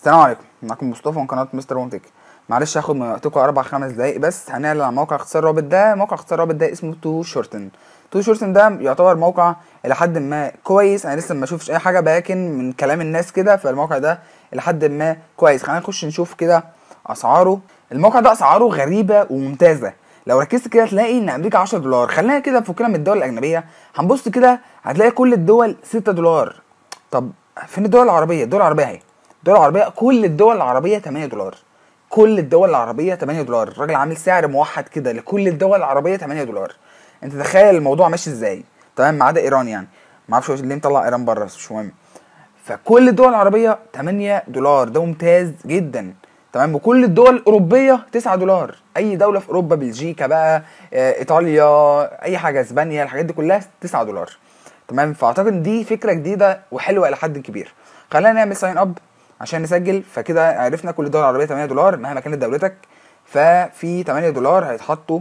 السلام عليكم معاكم مصطفى من قناه مستر وان تك معلش هاخد من وقتكم اربع خمس دقايق بس هنعلن عن موقع اختصار رابط ده موقع اختصار رابط ده اسمه تو شورتن تو شورتن ده يعتبر موقع الى حد ما كويس انا لسه ما اشوفش اي حاجه لكن من كلام الناس كده فالموقع ده الى حد ما كويس خلينا نخش نشوف كده اسعاره الموقع ده اسعاره غريبه وممتازه لو ركزت كده تلاقي ان امريكا 10 دولار خلينا كده فكنا من الدول الاجنبيه هنبص كده هتلاقي كل الدول 6 دولار طب فين الدول العربيه الدول العربيه اهي الدول العربيه كل الدول العربيه 8 دولار كل الدول العربيه 8 دولار الراجل عامل سعر موحد كده لكل الدول العربيه 8 دولار انت تخيل الموضوع ماشي ازاي تمام ما عدا ايران يعني ما اعرفش ليه مطلع ايران بره بس مش مهم فكل الدول العربيه 8 دولار ده ممتاز جدا تمام وكل الدول الاوروبيه 9 دولار اي دوله في اوروبا بلجيكا بقى آه، ايطاليا اي حاجه اسبانيا الحاجات دي كلها 9 دولار تمام فاعتقد دي فكره جديده وحلوه الى حد كبير خلينا نعمل ساين اب عشان نسجل فكده عرفنا كل دولة عربية 8 دولار مهما كانت دولتك ففي 8 دولار هيتحطوا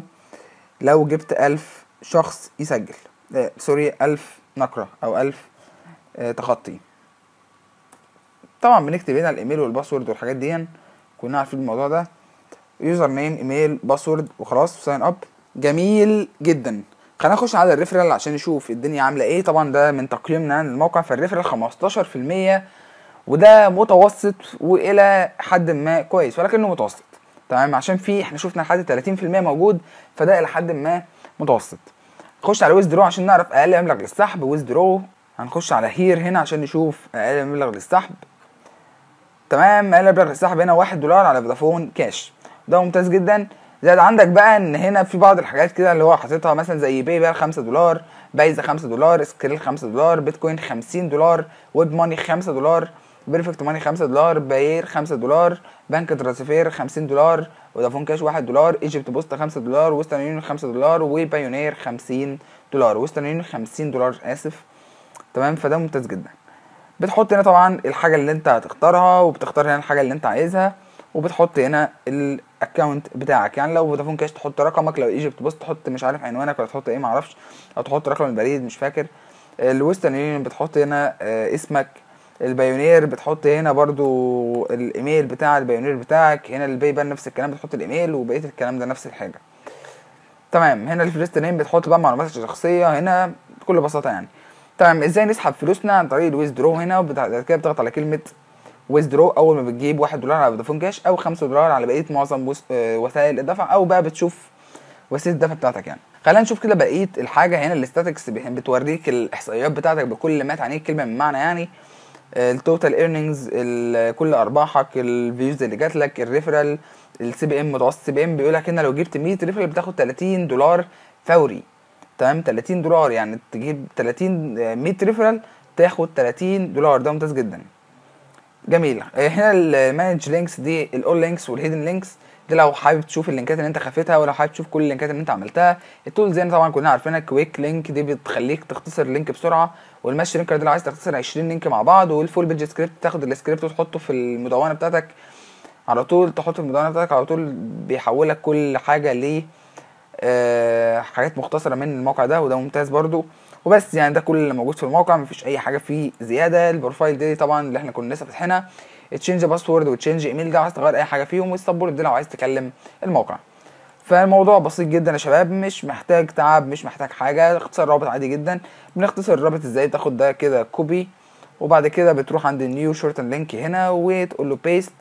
لو جبت 1000 شخص يسجل آه، سوري 1000 نقرة أو 1000 آه، تخطي طبعا بنكتب هنا الايميل والباسورد والحاجات دي كنا عارفين الموضوع ده يوزر نيم ايميل باسورد وخلاص ساين اب جميل جدا خلينا نخش على الريفرال عشان نشوف الدنيا عامله ايه طبعا ده من تقييمنا للموقع فالريفرال 15% وده متوسط والى حد ما كويس ولكنه متوسط تمام عشان في احنا شفنا لحد 30% موجود فده الى حد ما متوسط نخش على ويزدرو عشان نعرف اقل مبلغ للسحب ويزدرو هنخش على هير هنا عشان نشوف اقل مبلغ للسحب تمام اقل مبلغ للسحب هنا 1 دولار على فودافون كاش ده ممتاز جدا زائد عندك بقى ان هنا في بعض الحاجات كده اللي هو حاططها مثلا زي باي بال 5 دولار بايزه 5 دولار سكريل 5 دولار بيتكوين 50 دولار ويب ماني 5 دولار بيرفكت ماني 5 دولار باير 5 دولار بنك ترانسفير 50 دولار ودافون كاش 1 دولار ايجيبت بوست 5 دولار ويسترن يونيون 5 دولار وبايونير 50 دولار ويسترن يونيون 50 دولار اسف تمام فده ممتاز جدا بتحط هنا طبعا الحاجه اللي انت هتختارها وبتختار هنا الحاجه اللي انت عايزها وبتحط هنا الاكونت بتاعك يعني لو فودافون كاش تحط رقمك لو ايجيبت بوست تحط مش عارف عنوانك ولا تحط ايه معرفش او تحط رقم البريد مش فاكر الويسترن يونيون بتحط هنا آه، اسمك البايونير بتحط هنا برضو الايميل بتاع البايونير بتاعك هنا الباي بال نفس الكلام بتحط الايميل وبقيه الكلام ده نفس الحاجه تمام هنا الفيرست نيم بتحط بقى معلوماتك الشخصيه هنا بكل بساطه يعني تمام ازاي نسحب فلوسنا عن طريق درو هنا وبعد كده بتضغط على كلمه درو اول ما بتجيب 1 دولار على فودافون كاش او 5 دولار على بقيه معظم آه، وسائل الدفع او بقى بتشوف وسيله الدفع بتاعتك يعني خلينا نشوف كده بقيه الحاجه هنا الاستاتكس بتوريك الاحصائيات بتاعتك بكل ما تعنيه الكلمه من معنى يعني التوتال ايرنينجز كل ارباحك الفيوز اللي جات لك الريفرال السي بي ام متوسط سي بي ام بيقول لك هنا لو جبت 100 ريفرال بتاخد 30 دولار فوري تمام 30 دولار يعني تجيب 30 100 ريفرال تاخد 30 دولار ده ممتاز جدا جميل آه، هنا المانج لينكس دي الاول لينكس والهيدن لينكس ده لو حابب تشوف اللينكات اللي انت خافتها ولو حابب تشوف كل اللينكات اللي انت عملتها التولز دي طبعا كلنا عارفينها كويك لينك دي بتخليك تختصر اللينك بسرعه والماش لينكر ده لو عايز تختصر 20 لينك مع بعض والفول بيج سكريبت تاخد السكريبت وتحطه في المدونه بتاعتك على طول تحطه في المدونه بتاعتك على طول بيحولك كل حاجه ل آه حاجات مختصره من الموقع ده وده ممتاز برده وبس يعني ده كل اللي موجود في الموقع مفيش اي حاجه فيه زياده البروفايل دي طبعا اللي احنا كنا لسه فاتحينها تشينج باسورد وتشينج ايميل ده عايز تغير اي حاجه فيهم والسبورت ده لو عايز تكلم الموقع فالموضوع بسيط جدا يا شباب مش محتاج تعب مش محتاج حاجه اختصار رابط عادي جدا بنختصر الرابط ازاي تاخد ده كده كوبي وبعد كده بتروح عند النيو شورتن لينك هنا وتقول له بيست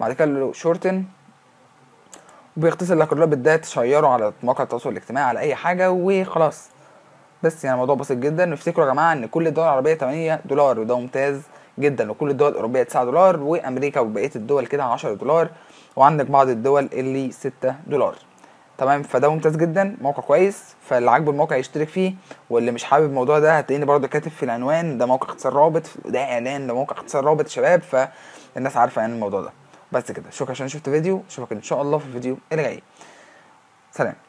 بعد كده له شورتن وبيختصر لك الرابط ده تشيره على مواقع التواصل الاجتماعي على اي حاجه وخلاص بس يعني الموضوع بسيط جدا نفتكروا يا جماعه ان كل الدول العربيه 8 دولار وده ممتاز جدا وكل الدول الاوروبيه 9 دولار وامريكا وبقيه الدول كده 10 دولار وعندك بعض الدول اللي 6 دولار تمام فده ممتاز جدا موقع كويس فاللي عاجبه الموقع يشترك فيه واللي مش حابب الموضوع ده هتلاقيني برضه كاتب في العنوان ده موقع اختصار رابط ده اعلان ده موقع اختصار رابط شباب فالناس عارفه يعني الموضوع ده بس كده شكرا عشان شفت فيديو اشوفك ان شاء الله في الفيديو اللي جاي سلام